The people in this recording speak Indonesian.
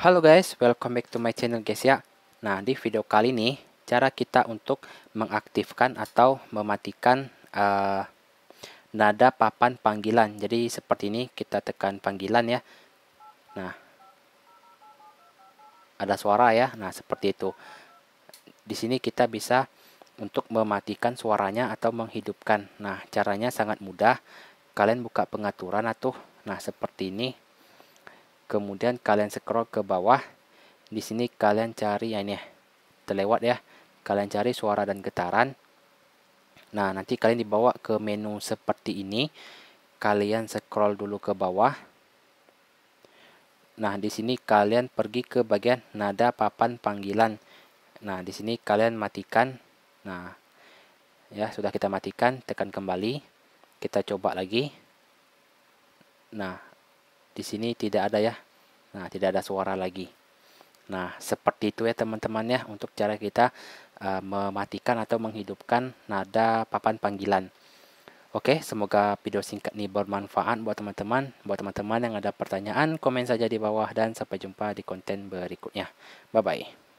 Halo guys, welcome back to my channel guys ya. Nah, di video kali ini cara kita untuk mengaktifkan atau mematikan uh, nada papan panggilan. Jadi seperti ini kita tekan panggilan ya. Nah, ada suara ya. Nah, seperti itu. Di sini kita bisa untuk mematikan suaranya atau menghidupkan. Nah, caranya sangat mudah. Kalian buka pengaturan atau nah seperti ini kemudian kalian scroll ke bawah di sini kalian cari ya ini ya terlewat ya kalian cari suara dan getaran nah nanti kalian dibawa ke menu seperti ini kalian scroll dulu ke bawah nah di sini kalian pergi ke bagian nada papan panggilan nah di sini kalian matikan nah ya sudah kita matikan tekan kembali kita coba lagi nah di sini tidak ada ya Nah, tidak ada suara lagi. Nah, seperti itu ya teman-teman ya untuk cara kita uh, mematikan atau menghidupkan nada papan panggilan. Oke, semoga video singkat ini bermanfaat buat teman-teman. Buat teman-teman yang ada pertanyaan, komen saja di bawah dan sampai jumpa di konten berikutnya. Bye-bye.